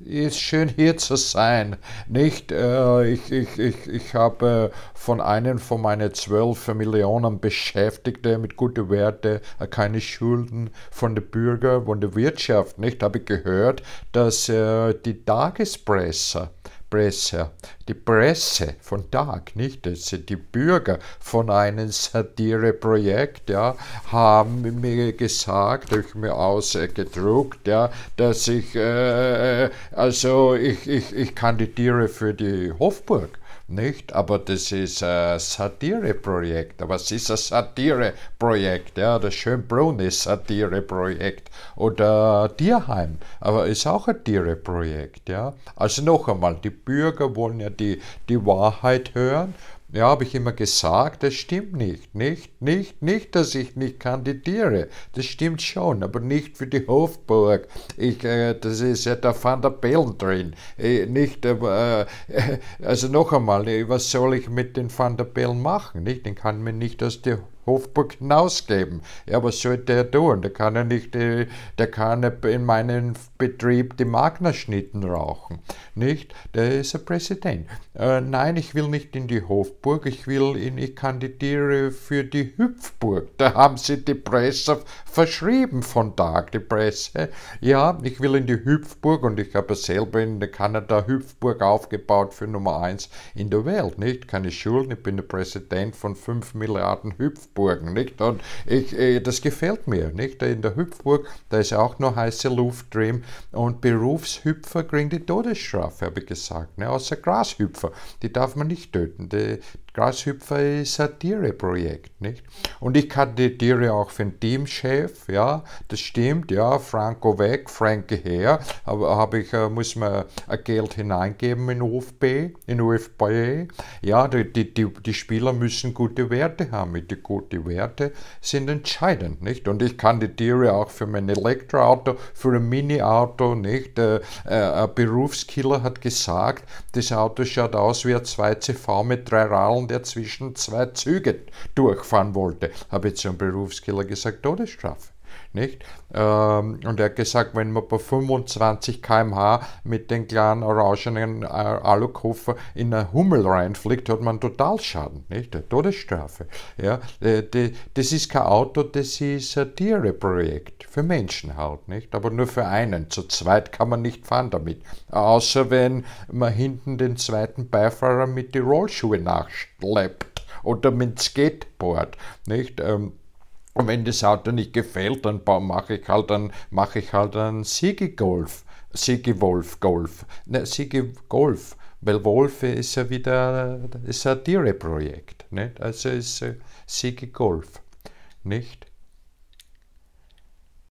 Ist schön hier zu sein. Nicht, äh, ich, ich, ich, ich habe äh, von einem von meinen zwölf Millionen Beschäftigten mit guten Werten äh, keine Schulden von den Bürgern, von der Wirtschaft. Nicht, habe ich gehört, dass äh, die Tagespresse Presse, die Presse von Tag, nicht? Das, die Bürger von einem Satireprojekt ja, haben mir gesagt, durch mir ausgedruckt, ja, dass ich, äh, also ich, ich, ich kandidiere für die Hofburg nicht? Aber das ist ein Satireprojekt. Aber es ist ein Satireprojekt, ja. Das Schönbrunn ist Satireprojekt. Oder Tierheim, aber ist auch ein Tierprojekt. ja. Also noch einmal, die Bürger wollen ja die, die Wahrheit hören ja, habe ich immer gesagt, das stimmt nicht, nicht, nicht, nicht, dass ich nicht kandidiere. Das stimmt schon, aber nicht für die Hofburg. Ich, äh, das ist ja der Van der Bellen drin. Äh, nicht, äh, äh also noch einmal, äh, was soll ich mit den Van der Bellen machen? Nicht? Den kann man nicht aus der Hofburg hinausgeben. Ja, was sollte er tun? Der kann ja nicht, äh, der kann in meinem Betrieb die Magnerschnitten rauchen. Nicht? Der ist ein Präsident. Äh, nein, ich will nicht in die Hofburg, ich will in, ich kandidiere für die Hüpfburg. Da haben sie die Presse verschrieben von Tag, die Presse. Ja, ich will in die Hüpfburg und ich habe selber in Kanada Hüpfburg aufgebaut für Nummer 1 in der Welt. Nicht? Keine Schulden, ich bin der Präsident von 5 Milliarden Hüpfburg. Hüpfburgen, nicht? Und ich, äh, das gefällt mir, nicht? In der Hüpfburg, da ist auch noch heiße Luft drin und Berufshüpfer kriegen die Todesstrafe, habe ich gesagt, ne? Außer Grashüpfer, die darf man nicht töten. Die, Grashüpfer ist ein Tiere-Projekt, nicht? Und ich kandidiere auch für den Teamchef, ja, das stimmt, ja, Franco weg, Franke her, aber habe ich, äh, muss man äh, Geld hineingeben in UFB, in UFB, ja, die, die, die, die Spieler müssen gute Werte haben, die guten Werte sind entscheidend, nicht? Und ich kandidiere auch für mein Elektroauto, für ein Mini-Auto, nicht? Äh, ein Berufskiller hat gesagt, das Auto schaut aus wie ein 2CV mit drei Rahmen der zwischen zwei Zügen durchfahren wollte. Habe ich zum Berufskiller gesagt, Todesstrafe. Oh, nicht? Ähm, und er hat gesagt, wenn man bei 25 km/h mit den kleinen orangenen äh, Alukoffer in eine Hummel reinfliegt, hat man Totalschaden, nicht? Der Todesstrafe. Ja? Äh, das ist kein Auto, das ist ein Tiereprojekt. Für Menschen halt, nicht? Aber nur für einen. Zu zweit kann man nicht fahren damit. Außer wenn man hinten den zweiten Beifahrer mit den Rollschuhen nachschleppt oder mit dem Skateboard, nicht? Ähm, und wenn das Auto nicht gefällt, dann mache ich halt einen, mache ich halt einen Siegegolf. Siegewolf Golf. Ne, Siegegolf. Weil Wolf ist ja wieder ist ein Tiereprojekt. Nicht? Also ist äh, Siege Golf, Nicht?